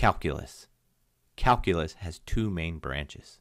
Calculus. Calculus has two main branches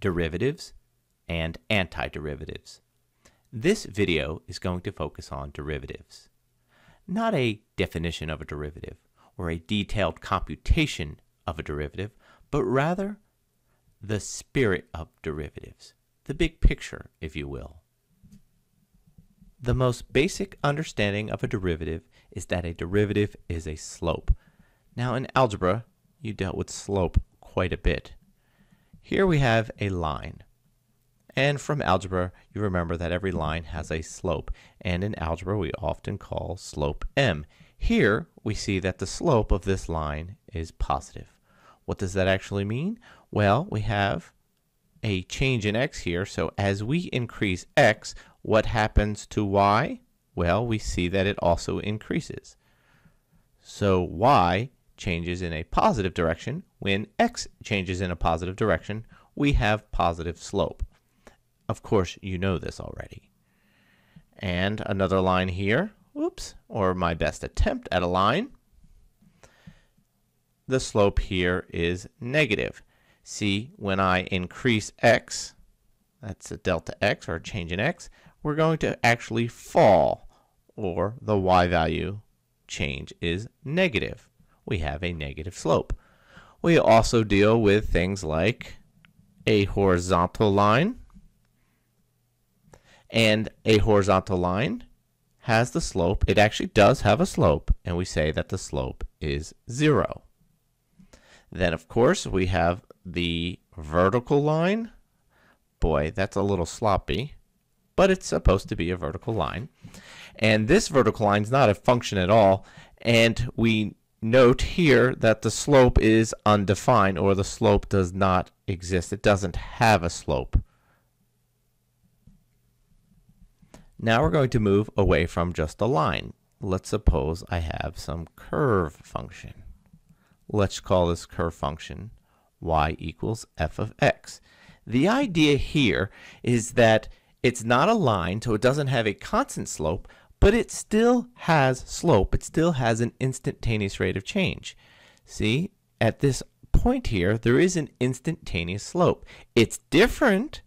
derivatives and antiderivatives. This video is going to focus on derivatives. Not a definition of a derivative or a detailed computation of a derivative, but rather the spirit of derivatives, the big picture, if you will. The most basic understanding of a derivative is that a derivative is a slope, now in algebra, you dealt with slope quite a bit. Here we have a line. And from algebra, you remember that every line has a slope. And in algebra, we often call slope m. Here, we see that the slope of this line is positive. What does that actually mean? Well, we have a change in x here. So as we increase x, what happens to y? Well, we see that it also increases. So y changes in a positive direction, when x changes in a positive direction, we have positive slope. Of course, you know this already. And another line here, oops, or my best attempt at a line. The slope here is negative. See, when I increase x, that's a delta x or a change in x, we're going to actually fall, or the y value change is negative we have a negative slope. We also deal with things like a horizontal line, and a horizontal line has the slope. It actually does have a slope, and we say that the slope is 0. Then, of course, we have the vertical line. Boy, that's a little sloppy, but it's supposed to be a vertical line. And this vertical line is not a function at all, and we note here that the slope is undefined or the slope does not exist. It doesn't have a slope. Now we're going to move away from just a line. Let's suppose I have some curve function. Let's call this curve function y equals f of x. The idea here is that it's not a line, so it doesn't have a constant slope, but it still has slope. It still has an instantaneous rate of change. See, at this point here, there is an instantaneous slope. It's different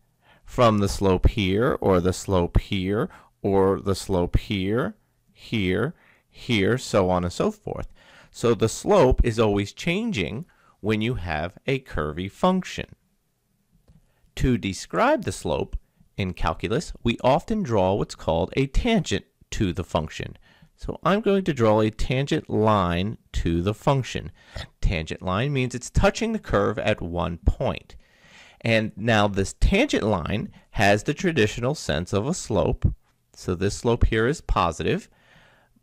from the slope here, or the slope here, or the slope here, here, here, so on and so forth. So the slope is always changing when you have a curvy function. To describe the slope in calculus, we often draw what's called a tangent to the function. So I'm going to draw a tangent line to the function. Tangent line means it's touching the curve at one point. And now this tangent line has the traditional sense of a slope. So this slope here is positive.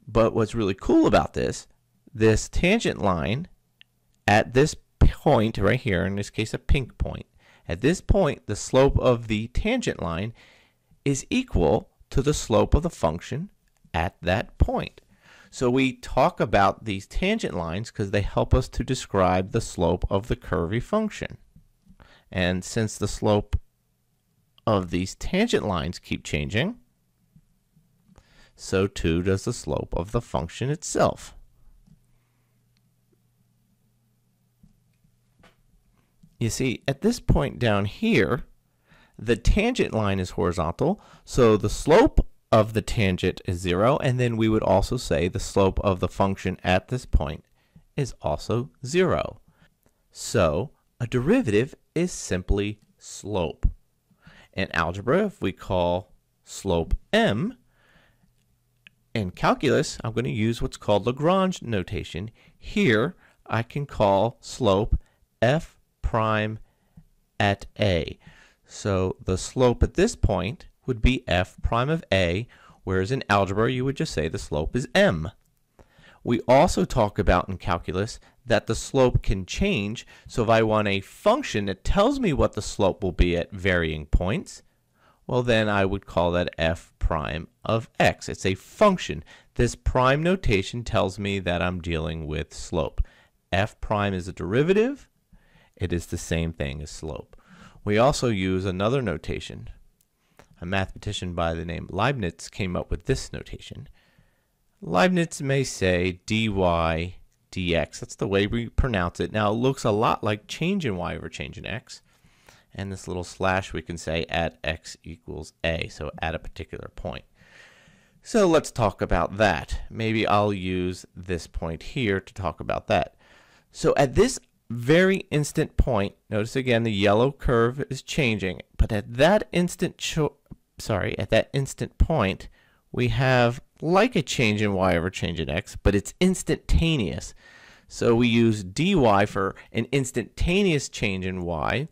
But what's really cool about this, this tangent line at this point right here, in this case a pink point, at this point the slope of the tangent line is equal to the slope of the function at that point. So we talk about these tangent lines because they help us to describe the slope of the curvy function. And since the slope of these tangent lines keep changing, so too does the slope of the function itself. You see, at this point down here, the tangent line is horizontal, so the slope of the tangent is 0, and then we would also say the slope of the function at this point is also 0. So a derivative is simply slope. In algebra, if we call slope m, in calculus, I'm going to use what's called Lagrange notation. Here, I can call slope f prime at a. So the slope at this point would be f prime of a, whereas in algebra you would just say the slope is m. We also talk about in calculus that the slope can change, so if I want a function that tells me what the slope will be at varying points, well then I would call that f prime of x. It's a function. This prime notation tells me that I'm dealing with slope. f prime is a derivative. It is the same thing as slope. We also use another notation a mathematician by the name Leibniz came up with this notation. Leibniz may say dy dx. That's the way we pronounce it. Now, it looks a lot like change in y over change in x. And this little slash we can say at x equals a, so at a particular point. So let's talk about that. Maybe I'll use this point here to talk about that. So at this very instant point, notice again the yellow curve is changing, but at that instant sorry, at that instant point, we have like a change in y over change in x, but it's instantaneous. So we use dy for an instantaneous change in y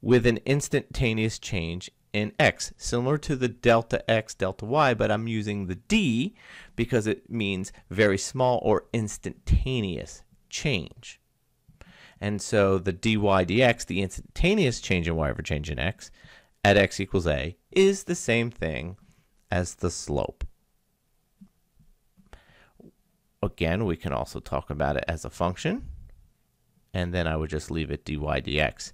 with an instantaneous change in x, similar to the delta x, delta y, but I'm using the d because it means very small or instantaneous change. And so the dy dx, the instantaneous change in y over change in x at x equals a, is the same thing as the slope. Again, we can also talk about it as a function. And then I would just leave it dy dx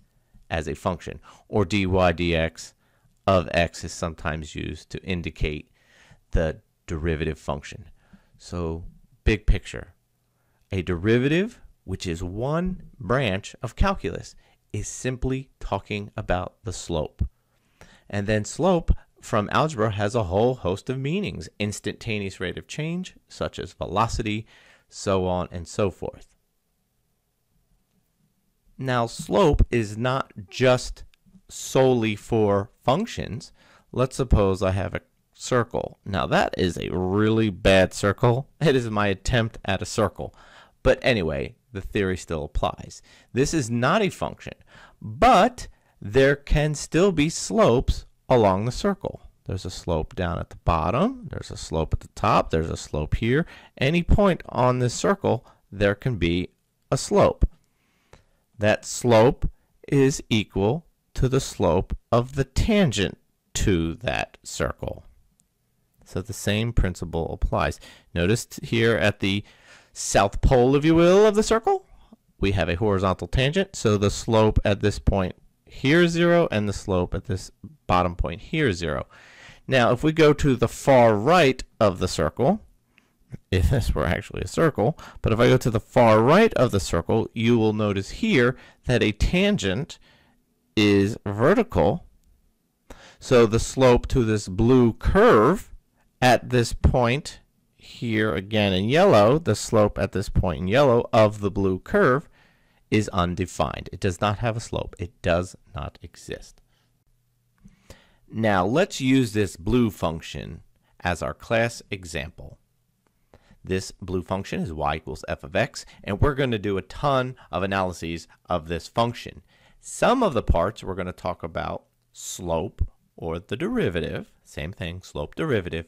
as a function. Or dy dx of x is sometimes used to indicate the derivative function. So big picture, a derivative which is one branch of calculus, is simply talking about the slope. And then slope from algebra has a whole host of meanings instantaneous rate of change, such as velocity, so on and so forth. Now, slope is not just solely for functions. Let's suppose I have a circle. Now, that is a really bad circle. It is my attempt at a circle. But anyway, the theory still applies. This is not a function, but there can still be slopes along the circle. There's a slope down at the bottom, there's a slope at the top, there's a slope here. Any point on this circle, there can be a slope. That slope is equal to the slope of the tangent to that circle. So the same principle applies. Notice here at the south pole, if you will, of the circle, we have a horizontal tangent. So the slope at this point here is zero, and the slope at this bottom point here is zero. Now, if we go to the far right of the circle, if this were actually a circle, but if I go to the far right of the circle, you will notice here that a tangent is vertical. So the slope to this blue curve at this point here again in yellow, the slope at this point in yellow of the blue curve is undefined. It does not have a slope. It does not exist. Now let's use this blue function as our class example. This blue function is y equals f of x, and we're going to do a ton of analyses of this function. Some of the parts we're going to talk about slope or the derivative, same thing, slope derivative,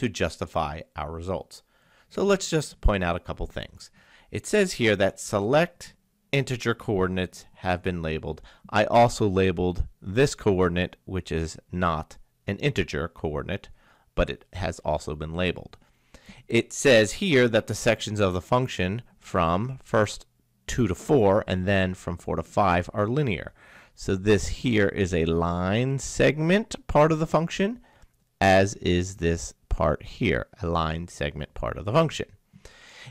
to justify our results. So let's just point out a couple things. It says here that select integer coordinates have been labeled. I also labeled this coordinate, which is not an integer coordinate, but it has also been labeled. It says here that the sections of the function from first 2 to 4 and then from 4 to 5 are linear. So this here is a line segment part of the function, as is this part here, a line segment part of the function.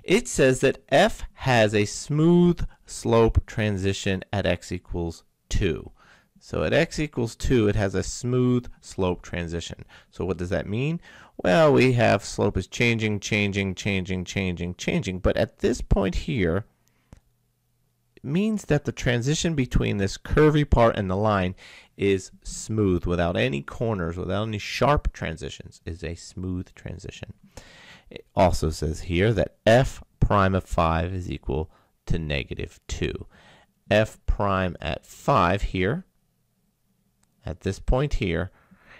It says that f has a smooth slope transition at x equals 2. So at x equals 2, it has a smooth slope transition. So what does that mean? Well, we have slope is changing, changing, changing, changing, changing. But at this point here, it means that the transition between this curvy part and the line is smooth without any corners, without any sharp transitions, is a smooth transition. It also says here that f prime of 5 is equal to negative 2. f prime at 5 here, at this point here,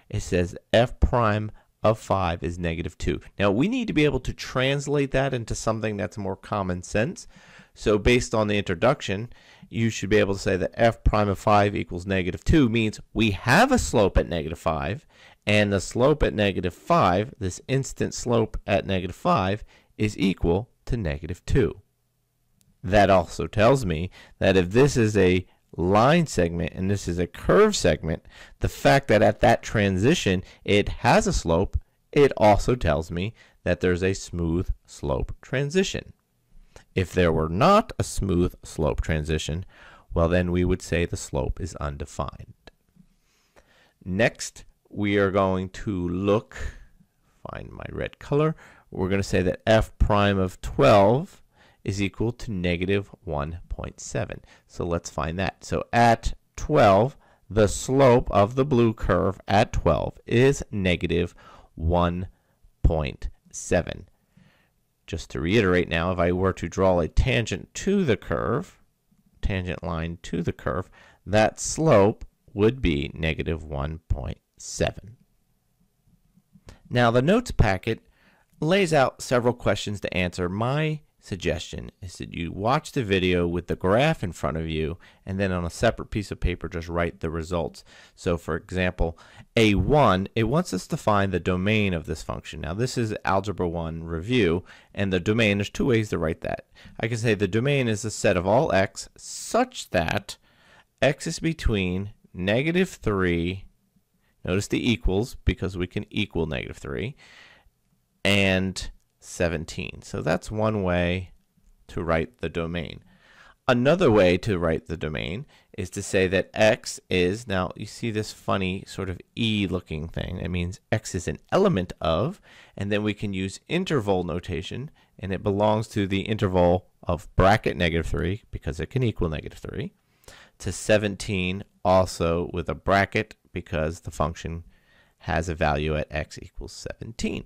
it says f prime of 5 is negative 2. Now, we need to be able to translate that into something that's more common sense. So based on the introduction, you should be able to say that f prime of 5 equals negative 2 means we have a slope at negative 5, and the slope at negative 5, this instant slope at negative 5, is equal to negative 2. That also tells me that if this is a line segment and this is a curve segment, the fact that at that transition it has a slope, it also tells me that there's a smooth slope transition. If there were not a smooth slope transition, well, then we would say the slope is undefined. Next, we are going to look, find my red color, we're going to say that f prime of 12 is equal to negative 1.7. So let's find that. So at 12, the slope of the blue curve at 12 is negative 1.7. Just to reiterate now, if I were to draw a tangent to the curve, tangent line to the curve, that slope would be negative 1.7. Now the notes packet lays out several questions to answer. My suggestion is that you watch the video with the graph in front of you and then on a separate piece of paper just write the results. So for example, A1, it wants us to find the domain of this function. Now this is Algebra 1 review and the domain, there's two ways to write that. I can say the domain is the set of all x such that x is between negative 3, notice the equals because we can equal negative 3, and 17. So that's one way to write the domain. Another way to write the domain is to say that x is, now you see this funny sort of e looking thing. It means x is an element of, and then we can use interval notation, and it belongs to the interval of bracket negative 3, because it can equal negative 3, to 17 also with a bracket, because the function has a value at x equals 17.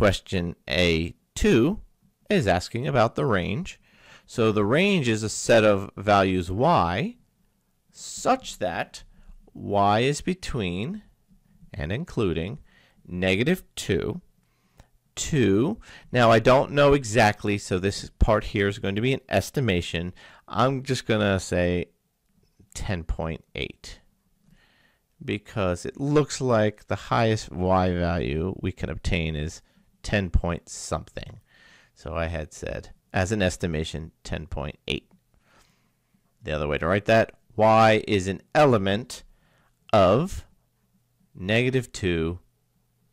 Question A2 is asking about the range. So the range is a set of values y such that y is between and including negative 2, 2. Now I don't know exactly, so this part here is going to be an estimation. I'm just going to say 10.8 because it looks like the highest y value we can obtain is 10 point something. So I had said, as an estimation, 10.8. The other way to write that, y is an element of negative 2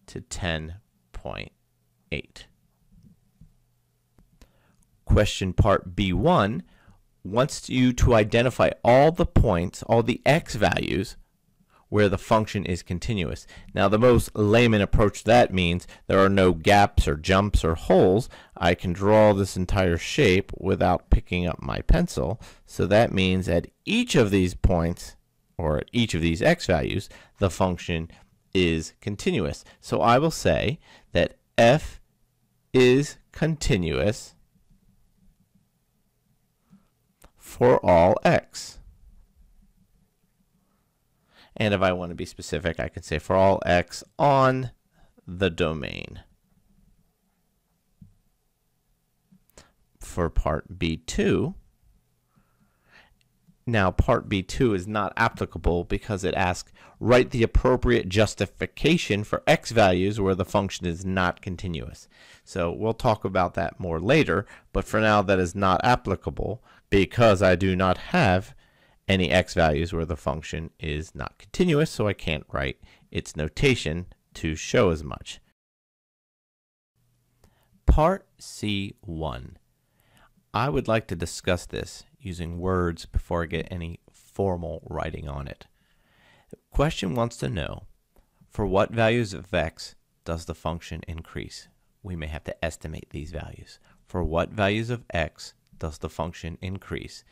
to 10.8. Question part B1 wants you to identify all the points, all the x values where the function is continuous. Now, the most layman approach that means there are no gaps or jumps or holes. I can draw this entire shape without picking up my pencil. So that means at each of these points, or at each of these x values, the function is continuous. So I will say that f is continuous for all x. And if I want to be specific, I can say for all x on the domain. For part B2, now, Part B2 is not applicable because it asks write the appropriate justification for x values where the function is not continuous. So we'll talk about that more later, but for now that is not applicable because I do not have any x values where the function is not continuous, so I can't write its notation to show as much. Part C1. I would like to discuss this using words before I get any formal writing on it. The question wants to know, for what values of x does the function increase? We may have to estimate these values. For what values of x does the function increase?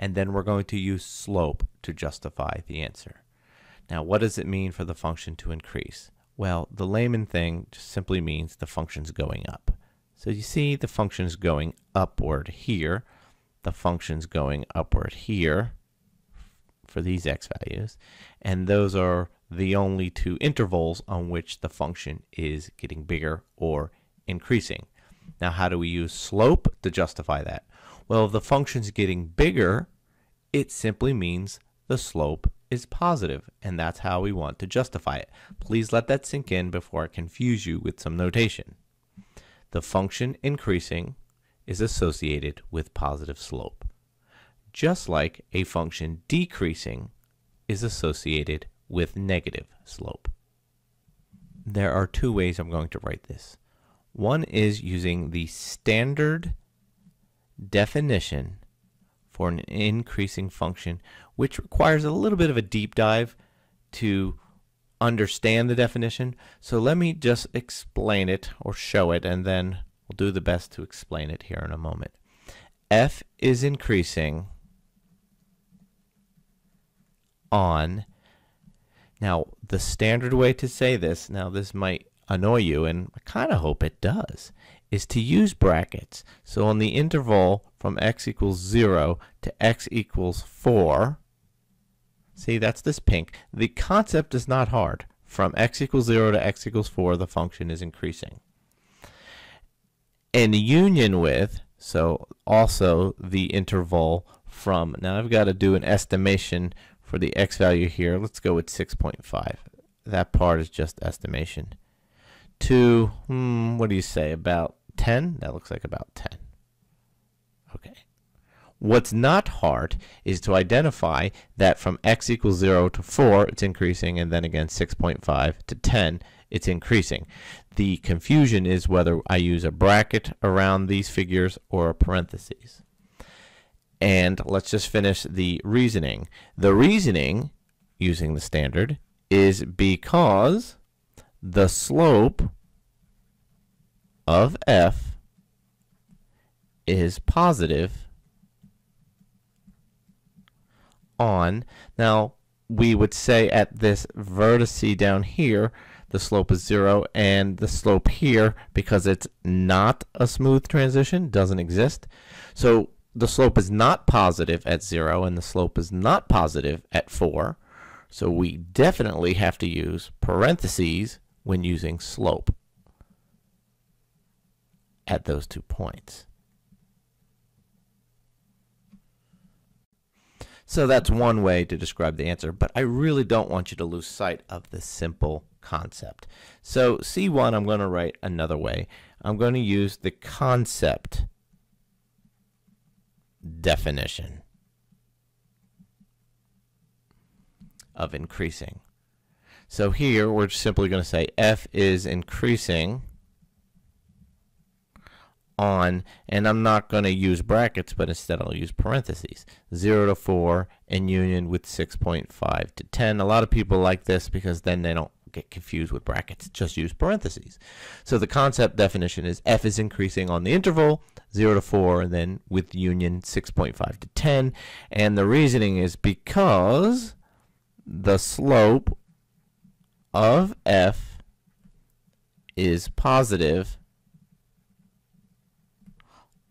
and then we're going to use slope to justify the answer. Now, what does it mean for the function to increase? Well, the layman thing just simply means the function's going up. So you see the function's going upward here, the function's going upward here for these x values, and those are the only two intervals on which the function is getting bigger or increasing. Now, how do we use slope to justify that? Well, if the function's getting bigger, it simply means the slope is positive, and that's how we want to justify it. Please let that sink in before I confuse you with some notation. The function increasing is associated with positive slope, just like a function decreasing is associated with negative slope. There are two ways I'm going to write this. One is using the standard definition for an increasing function, which requires a little bit of a deep dive to understand the definition. So let me just explain it or show it, and then we'll do the best to explain it here in a moment. F is increasing on. Now, the standard way to say this, now this might annoy you, and I kind of hope it does, is to use brackets. So on the interval from x equals 0 to x equals 4, see that's this pink, the concept is not hard. From x equals 0 to x equals 4, the function is increasing. In union with, so also the interval from, now I've got to do an estimation for the x value here. Let's go with 6.5. That part is just estimation to, hmm, what do you say, about 10? That looks like about 10. Okay. What's not hard is to identify that from x equals 0 to 4, it's increasing, and then again 6.5 to 10, it's increasing. The confusion is whether I use a bracket around these figures or a parentheses. And let's just finish the reasoning. The reasoning, using the standard, is because the slope of f is positive on, now we would say at this vertice down here, the slope is zero and the slope here, because it's not a smooth transition, doesn't exist. So the slope is not positive at zero and the slope is not positive at four. So we definitely have to use parentheses when using slope at those two points. So that's one way to describe the answer, but I really don't want you to lose sight of the simple concept. So C1 I'm going to write another way. I'm going to use the concept definition of increasing. So here we're simply going to say f is increasing on, and I'm not going to use brackets, but instead I'll use parentheses. 0 to 4 and union with 6.5 to 10. A lot of people like this because then they don't get confused with brackets. Just use parentheses. So the concept definition is f is increasing on the interval 0 to 4 and then with union 6.5 to 10. And the reasoning is because the slope of f is positive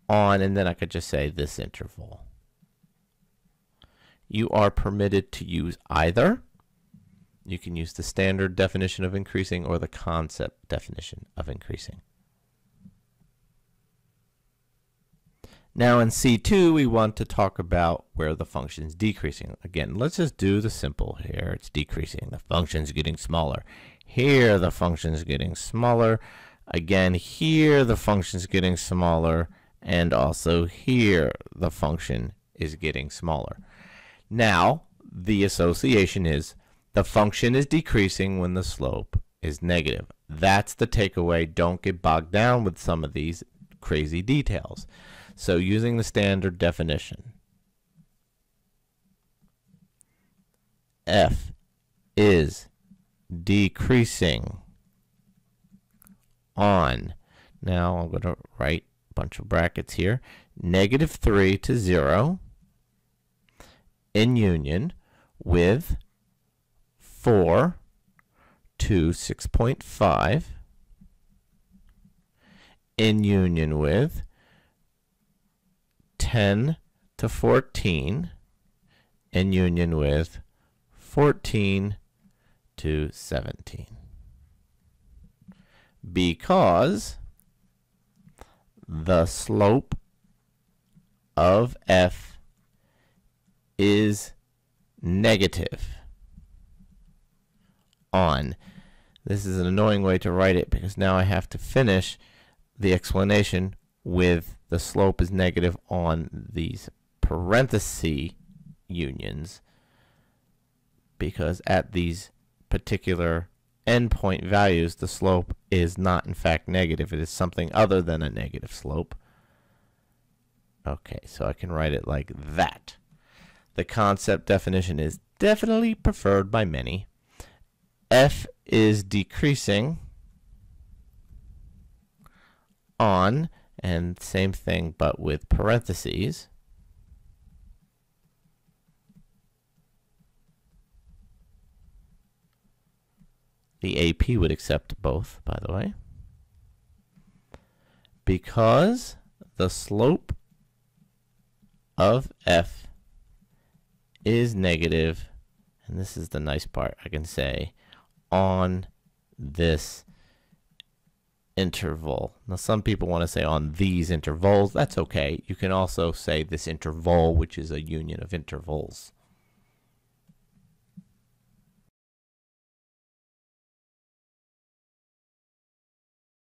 on, and then I could just say this interval. You are permitted to use either. You can use the standard definition of increasing or the concept definition of increasing. Now in C2, we want to talk about where the function is decreasing. Again, let's just do the simple here. It's decreasing. The function's getting smaller. Here, the function's getting smaller. Again, here, the function's getting smaller. And also here, the function is getting smaller. Now, the association is the function is decreasing when the slope is negative. That's the takeaway. Don't get bogged down with some of these crazy details. So using the standard definition, f is decreasing on. Now I'm going to write bunch of brackets here, negative 3 to 0 in union with 4 to 6.5 in union with 10 to 14 in union with 14 to 17 because the slope of f is negative on. This is an annoying way to write it because now I have to finish the explanation with the slope is negative on these parenthesis unions because at these particular endpoint values, the slope is not in fact negative. It is something other than a negative slope. Okay, so I can write it like that. The concept definition is definitely preferred by many. F is decreasing on, and same thing but with parentheses, The AP would accept both, by the way. Because the slope of F is negative, and this is the nice part I can say, on this interval. Now, some people want to say on these intervals. That's okay. You can also say this interval, which is a union of intervals.